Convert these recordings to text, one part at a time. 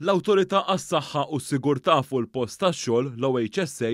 L-Autorità għas-Saħħa u s-Sigurtà fuq il-post tax-xogħol l-OHSA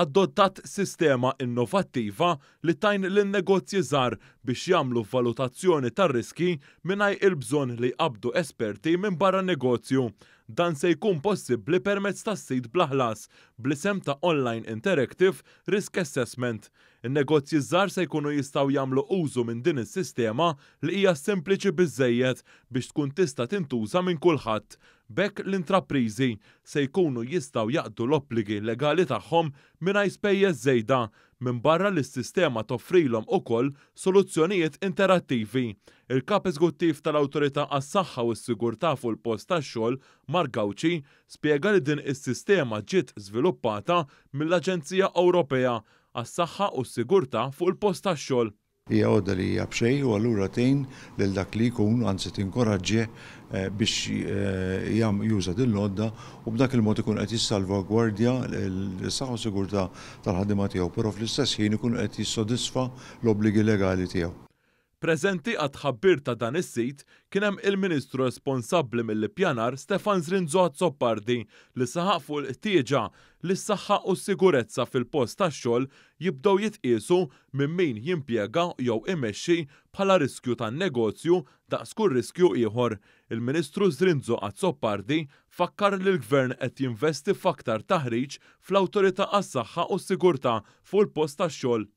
adottat sistema innovattiva li tajn l-negozji żgħar biex jagħmlu valutazzjoni tar-riski mingħajr il-bżonn li qabdu esperti minn barra negozju. Dan se jkun possibbli permezz tas-sit blaħlas bl-isem ta' Online Interactive Risk Assessment in-negozji żgħar se jkunu jistgħu jagħmlu użu minn din is-sistema li hija sempliċi biżejjed biex tkun tista' tintuża minn kulħadd. Bek l-intraprizi se jkunu jistgħu jaqdu l-obbligi legali tagħhom mingħajr spejjeż żejda minn barra li s-sistema toffrilhom ukoll soluzzjonijiet interattivi. Il-kap eżguttiv tal-Awtorità għas-Saħħa u s-Sigurtà fuq il-post tax-xogħol Mark Gawċi spjega li din is-sistema ġiet żviluppata mill-Aġenzija Ewropea għas-saħħa u s-sigurta fuq il-post tax-xogħol. Hija għodha li hija bxej u allura tgħin lil dak li jkun anzi tinkoraġġi eh, biex eh, jam juża din l-odda u b'dak il-mod ikun qed jissalva gwardja l-saħħa u sigurta tal ħaddima tiegħu, però fl-istess ħin ikun qed jissodisfa l-obbligi legali tiegħu. Prezenti għad ħabbir ta' dan is-sit kien hemm il-Ministru responsabbli mill pjanar Stefan Zrinzo Zoppardi li saħaq fuq il-ħtieġa li s-saħħa u s-sigurezza fil-post tax-xogħol jibdew jitqiesu minn min jimpjega jew imexxi bħala riskju tan-negozju daqskur riskju ieħor. Il-Ministru Zrinzo Zoppardi fakkar li l-Gvern qed jinvesti f'aktar taħriġ fl-Awtorità għas-Saħħa u s-Sigurtà fuq il-post tax-xogħol